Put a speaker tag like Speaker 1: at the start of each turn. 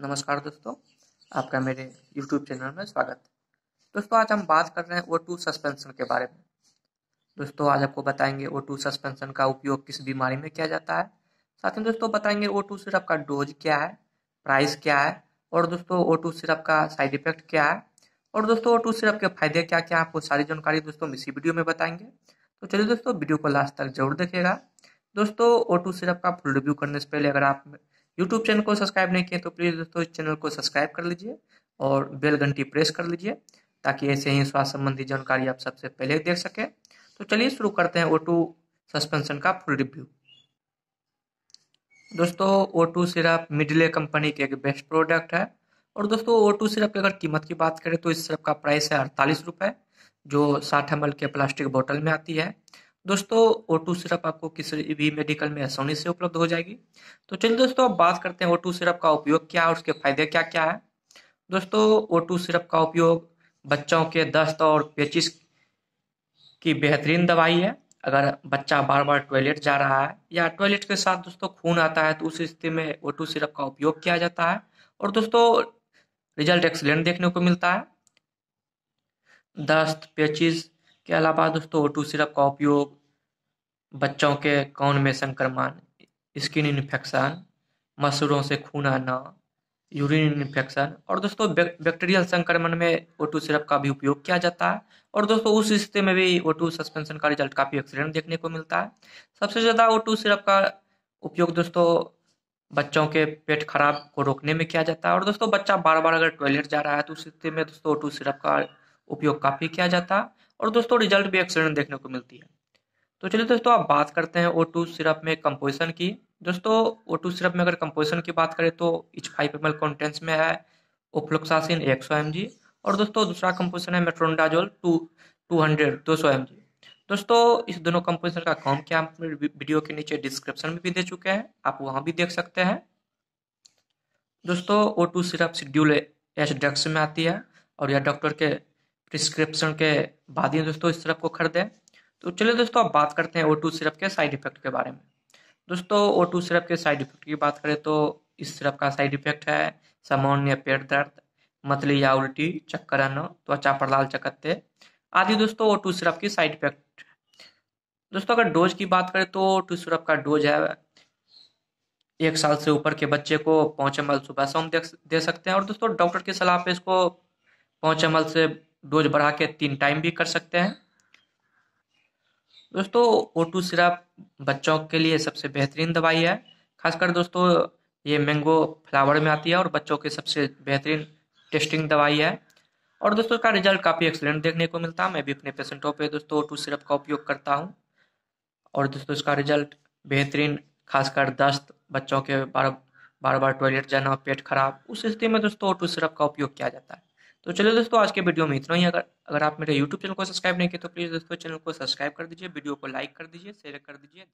Speaker 1: नमस्कार दोस्तों आपका मेरे YouTube चैनल में स्वागत दोस्तों आज हम बात कर रहे हैं ओ टू सस्पेंशन के बारे में दोस्तों आज आपको बताएंगे ओ टू सस्पेंशन का उपयोग किस बीमारी में किया जाता है साथ ही दोस्तों बताएंगे ओ टू सिरप का डोज क्या है प्राइस क्या है और दोस्तों ओ टू सिरप का साइड इफेक्ट क्या है और दोस्तों ओ टू सिरप के फायदे क्या क्या आपको सारी जानकारी दोस्तों इसी वीडियो में बताएंगे तो चलिए दोस्तों वीडियो को लास्ट तक जरूर देखेगा दोस्तों ओ टू सिरप का फुल रिव्यू करने से पहले अगर आप यूट्यूब चैनल को सब्सक्राइब नहीं किए तो प्लीज़ दोस्तों इस चैनल को सब्सक्राइब कर लीजिए और बेल घंटी प्रेस कर लीजिए ताकि ऐसे ही स्वास्थ्य संबंधी जानकारी आप सबसे पहले देख सकें तो चलिए शुरू करते हैं ओ सस्पेंशन का फुल रिव्यू दोस्तों O two syrup Medley company के एक बेस्ट प्रोडक्ट है और दोस्तों ओ टू सिरप की अगर कीमत की बात करें तो इस सिरप का प्राइस है अड़तालीस रुपये जो साठ एम के प्लास्टिक बोतल में आती है दोस्तों ओटू सिरप आपको किसी भी मेडिकल में आसानी से उपलब्ध हो जाएगी तो चलिए दोस्तों अब बात करते हैं ओटू सिरप का उपयोग क्या है उसके फायदे क्या क्या है दोस्तों ओटू सिरप का उपयोग बच्चों के दस्त और पेचिस की बेहतरीन दवाई है अगर बच्चा बार बार टॉयलेट जा रहा है या टॉयलेट के साथ दोस्तों खून आता है तो उस स्थिति में ओटू सिरप का उपयोग किया जाता है और दोस्तों रिजल्ट एक्सीलेंट देखने को मिलता है दस्त पेचिस इसके अलावा दोस्तों ओटू सिरप का उपयोग बच्चों के कौन में संक्रमण स्किन इन्फेक्शन मसूरों से खून आना यूरिन इन्फेक्शन और दोस्तों बैक्टीरियल संक्रमण में ओटू सिरप का भी उपयोग किया जाता है और दोस्तों उस स्थिति में भी ओटू सस्पेंशन का रिजल्ट काफ़ी एक्सीडेंट देखने को मिलता है सबसे ज़्यादा ओटू सिरप का उपयोग दोस्तों बच्चों के पेट खराब को रोकने में किया जाता है और दोस्तों बच्चा बार बार अगर टॉयलेट जा रहा है तो उस स्थिति में दोस्तों ओटू सिरप का उपयोग काफ़ी किया जाता है और दोस्तों रिजल्ट भी एक्सेलेंट देखने को मिलती है तो चलिए दोस्तों आप बात करते हैं ओ टू सिरप में कंपोजिशन की दोस्तों ओ टू सिरप में अगर कंपोजिशन की बात करें तो इच फाइव एम एल कॉन्टेंस में है ओफ्लोक्सासिन एक सौ एम जी और दोस्तों दूसरा कंपोजिशन है मेट्रोनडाजोल टू टू हंड्रेड दो सौ एम जी दोस्तों इस दोनों कंपोजिशन का काम क्या हम वीडियो के नीचे डिस्क्रिप्शन में भी दे चुके हैं आप वहाँ भी देख सकते हैं दोस्तों O two syrup schedule H drugs में आती है और यह डॉक्टर के प्रिस्क्रिप्शन के बाद ही दोस्तों इस सिरप को खरीदें तो चलिए दोस्तों अब बात करते हैं ओ टू सिरप के साइड इफेक्ट के बारे में दोस्तों ओ टू सिरप के साइड इफेक्ट की बात करें तो इस सिरप का साइड इफेक्ट है सामान्य पेट दर्द मतली या उल्टी चक्कर आना त्वचा पर लाल चकत्ते आदि दोस्तों ओ टू सिरप की साइड इफेक्ट दोस्तों अगर डोज की बात करें तो ओ टू सिरप का डोज है एक साल से ऊपर के बच्चे को पाँच एम सुबह शाम दे सकते हैं और दोस्तों डॉक्टर की सलाह पे इसको पाँच एम से डोज बढ़ा के तीन टाइम भी कर सकते हैं दोस्तों ओ टू सिरप बच्चों के लिए सबसे बेहतरीन दवाई है खासकर दोस्तों ये मैंगो फ्लावर में आती है और बच्चों की सबसे बेहतरीन टेस्टिंग दवाई है और दोस्तों का रिजल्ट काफ़ी एक्सलेंट देखने को मिलता है मैं भी अपने पेशेंटों पे दोस्तों ओ टू सिरप का उपयोग करता हूँ और दोस्तों इसका रिजल्ट बेहतरीन खासकर दस्त बच्चों के बार बार बार टॉयलेट जाना पेट खराब उस स्थिति में दोस्तों ओ टू सिरप का उपयोग किया जाता है तो चलिए दोस्तों आज के वीडियो में इतना ही अगर अगर आप मेरे यूट्यूब चैनल को सब्सक्राइब नहीं किए तो प्लीज़ दोस्तों चैनल को सब्सक्राइब कर दीजिए वीडियो को लाइक कर दीजिए शेयर कर दीजिए